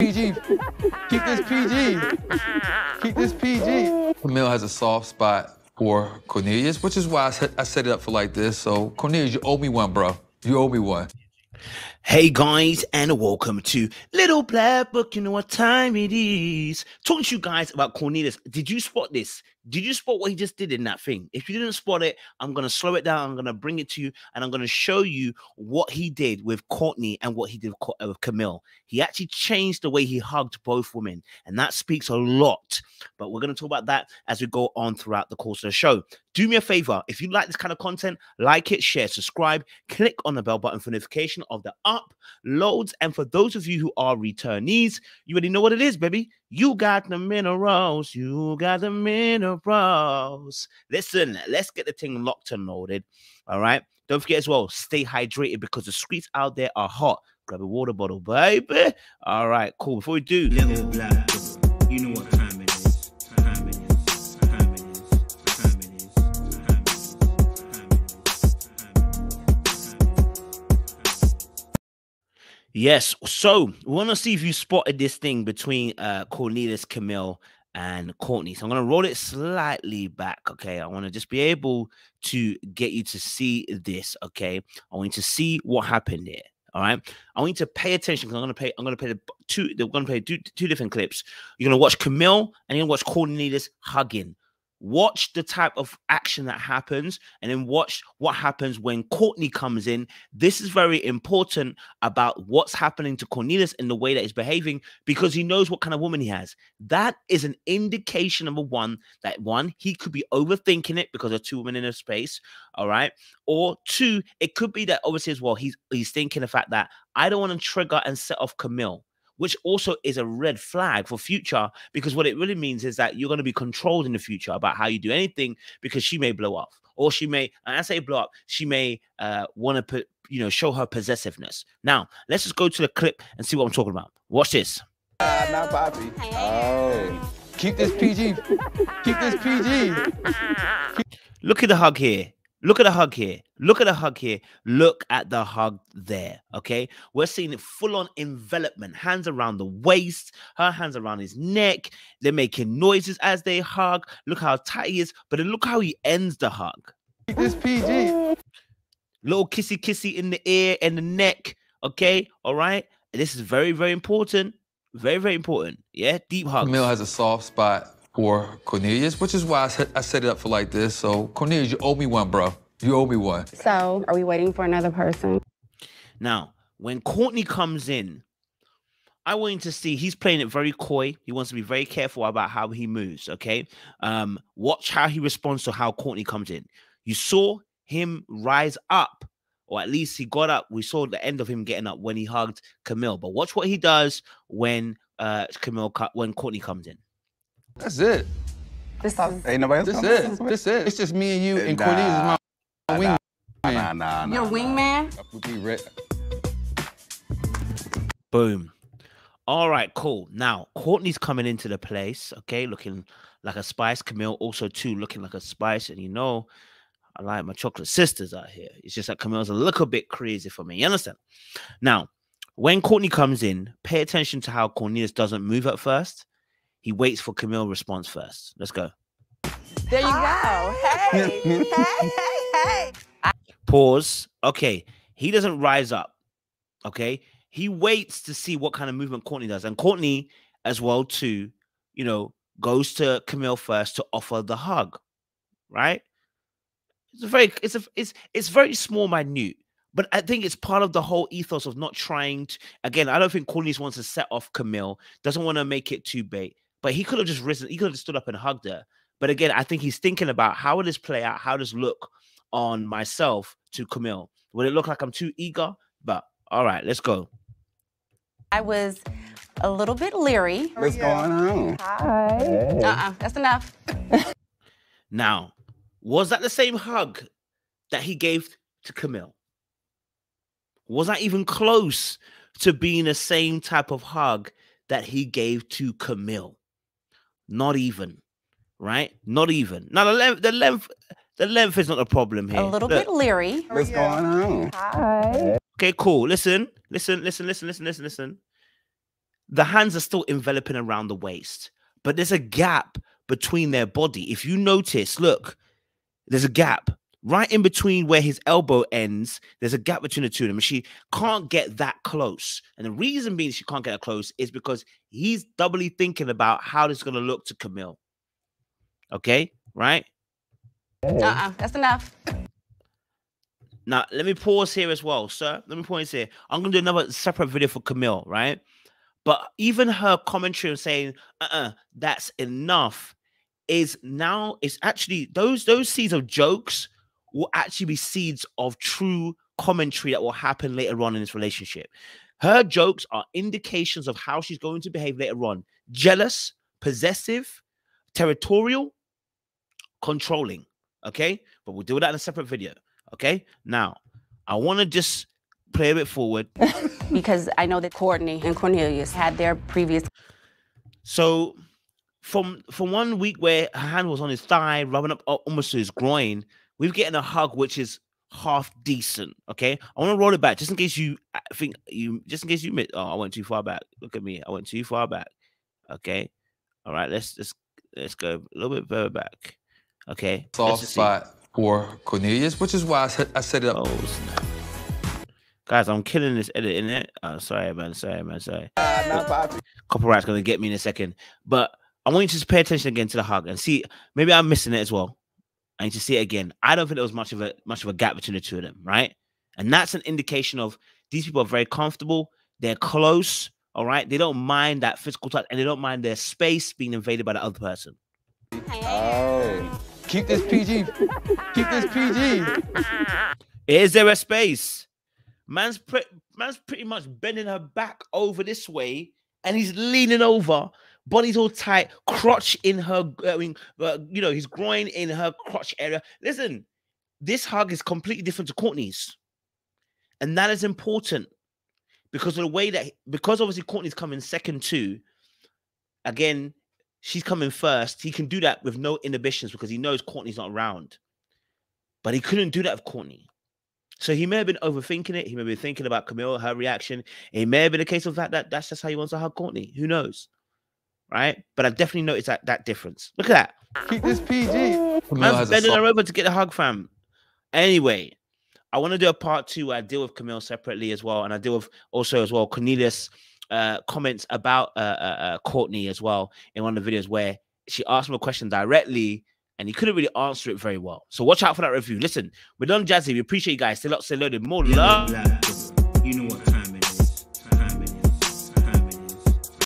PG. Keep this PG. Keep this PG. Camille has a soft spot for Cornelius, which is why I set, it up for like this. So, Cornelius, you owe me one, bro. You owe me one. Hey guys, and welcome to Little Black Book. You know what time it is. Talking to you guys about Cornelius. Did you spot this? Did you spot what he just did in that thing? If you didn't spot it, I'm going to slow it down. I'm going to bring it to you and I'm going to show you what he did with Courtney and what he did with Camille. He actually changed the way he hugged both women, and that speaks a lot. But we're going to talk about that as we go on throughout the course of the show. Do me a favor if you like this kind of content, like it, share, subscribe, click on the bell button for notification of the up loads. And for those of you who are returnees, you already know what it is, baby. You got the minerals. You got the minerals. Listen, let's get the thing locked and loaded. All right. Don't forget as well, stay hydrated because the streets out there are hot. Grab a water bottle, baby. All right, cool. Before we do, Yes. So we want to see if you spotted this thing between uh, Cornelius Camille and Courtney. So I'm going to roll it slightly back. Okay. I want to just be able to get you to see this. Okay. I want you to see what happened here. All right. I want you to pay attention because I'm going to pay. I'm going to play the two. They're going to play two, two different clips. You're going to watch Camille and you're going to watch Cornelius hugging watch the type of action that happens and then watch what happens when Courtney comes in. This is very important about what's happening to Cornelius in the way that he's behaving because he knows what kind of woman he has. That is an indication number one that one, he could be overthinking it because of two women in a space. All right. Or two, it could be that obviously as well, he's he's thinking the fact that I don't want to trigger and set off Camille which also is a red flag for future because what it really means is that you're going to be controlled in the future about how you do anything because she may blow up or she may and i say blow up she may uh, want to put you know show her possessiveness now let's just go to the clip and see what i'm talking about watch this uh, not Bobby. Oh. Keep this PG. Keep this PG. Look at the hug here. Look at the hug here. Look at the hug here. Look at the hug there. Okay. We're seeing full on envelopment. Hands around the waist, her hands around his neck. They're making noises as they hug. Look how tight he is. But then look how he ends the hug. This PG. Little kissy kissy in the ear and the neck. Okay. All right. This is very, very important. Very, very important. Yeah. Deep hug. Camille has a soft spot for Cornelius, which is why I set, I set it up for like this. So, Cornelius, you owe me one, bro. You owe me what? So, are we waiting for another person? Now, when Courtney comes in, I want to see he's playing it very coy. He wants to be very careful about how he moves. Okay. Um, watch how he responds to how Courtney comes in. You saw him rise up, or at least he got up. We saw the end of him getting up when he hugged Camille. But watch what he does when uh Camille when Courtney comes in. That's it. This is, ain't nobody else. This is This is it. It's just me and you and, and Courtney. Uh, my- Nah, nah, nah, nah. Your wingman? Nah. Boom. All right, cool. Now, Courtney's coming into the place, okay, looking like a spice. Camille also, too, looking like a spice. And you know, I like my chocolate sisters out here. It's just that Camille's a little bit crazy for me. You understand? Now, when Courtney comes in, pay attention to how Cornelius doesn't move at first. He waits for Camille's response first. Let's go. There you Hi. go. Hey. hey hey. Pause. Okay. He doesn't rise up. Okay. He waits to see what kind of movement Courtney does. And Courtney, as well, too, you know, goes to Camille first to offer the hug. Right? It's a very it's a it's it's very small, minute. But I think it's part of the whole ethos of not trying to. Again, I don't think Courtney wants to set off Camille. Doesn't want to make it too big. But he could have just risen. He could have stood up and hugged her. But again, I think he's thinking about how will this play out? How does look? on myself to Camille? Would it look like I'm too eager? But all right, let's go. I was a little bit leery. What's going on? Hi. Hey. Uh-uh, that's enough. now, was that the same hug that he gave to Camille? Was that even close to being the same type of hug that he gave to Camille? Not even, right? Not even. Now the, the length the length is not a problem here. A little Look. bit leery. What's going on? Hi. Okay, cool. Listen, listen, listen, listen, listen, listen, listen. The hands are still enveloping around the waist, but there's a gap between their body. If you notice, look, there's a gap right in between where his elbow ends. There's a gap between the two of them. She can't get that close. And the reason being she can't get that close is because he's doubly thinking about how this is going to look to Camille. Okay, right? Uh-uh, that's enough. Now let me pause here as well, sir. Let me pause here. I'm gonna do another separate video for Camille, right? But even her commentary of saying, "Uh-uh, that's enough," is now is actually those those seeds of jokes will actually be seeds of true commentary that will happen later on in this relationship. Her jokes are indications of how she's going to behave later on: jealous, possessive, territorial, controlling. Okay, but we'll do that in a separate video. Okay, now I want to just play a bit forward because I know that Courtney and Cornelius had their previous. So, from from one week where her hand was on his thigh, rubbing up uh, almost to his groin, we're getting a hug which is half decent. Okay, I want to roll it back just in case you uh, think you just in case you met. Oh, I went too far back. Look at me, I went too far back. Okay, all right, let's let's let's go a little bit further back. Okay. Soft spot for Cornelius, which is why I set, I set it up. Oh, snap. Guys, I'm killing this edit, innit? Oh, sorry, man. Sorry, man. Sorry. Copyright's going to get me in a second. But I want you to just pay attention again to the hug and see. Maybe I'm missing it as well. I need to see it again. I don't think there was much of a much of a gap between the two of them, right? And that's an indication of these people are very comfortable. They're close. All right. They don't mind that physical touch and they don't mind their space being invaded by the other person. Hey. Oh. Keep this PG. Keep this PG. Is there a space? Man's pre- man's pretty much bending her back over this way, and he's leaning over. Body's all tight, crotch in her, I mean, uh, you know, he's groin in her crotch area. Listen, this hug is completely different to Courtney's, and that is important because of the way that because obviously Courtney's coming second too. Again, she's coming first. He can do that with no inhibitions because he knows Courtney's not around. But he couldn't do that with Courtney. So he may have been overthinking it. He may have been thinking about Camille, her reaction. It may have been a case of that, that that's just how he wants to hug Courtney. Who knows? Right? But i definitely noticed that that difference. Look at that. Keep this PG. I'm bending her over to get the hug, fam. Anyway, I want to do a part two. I deal with Camille separately as well, and I deal with also as well Cornelius uh, comments about uh, uh, uh, Courtney as well in one of the videos where she asked him a question directly and he couldn't really answer it very well. So watch out for that review. Listen, we're done, Jazzy. We appreciate you guys. Still locked, stay loaded. More love.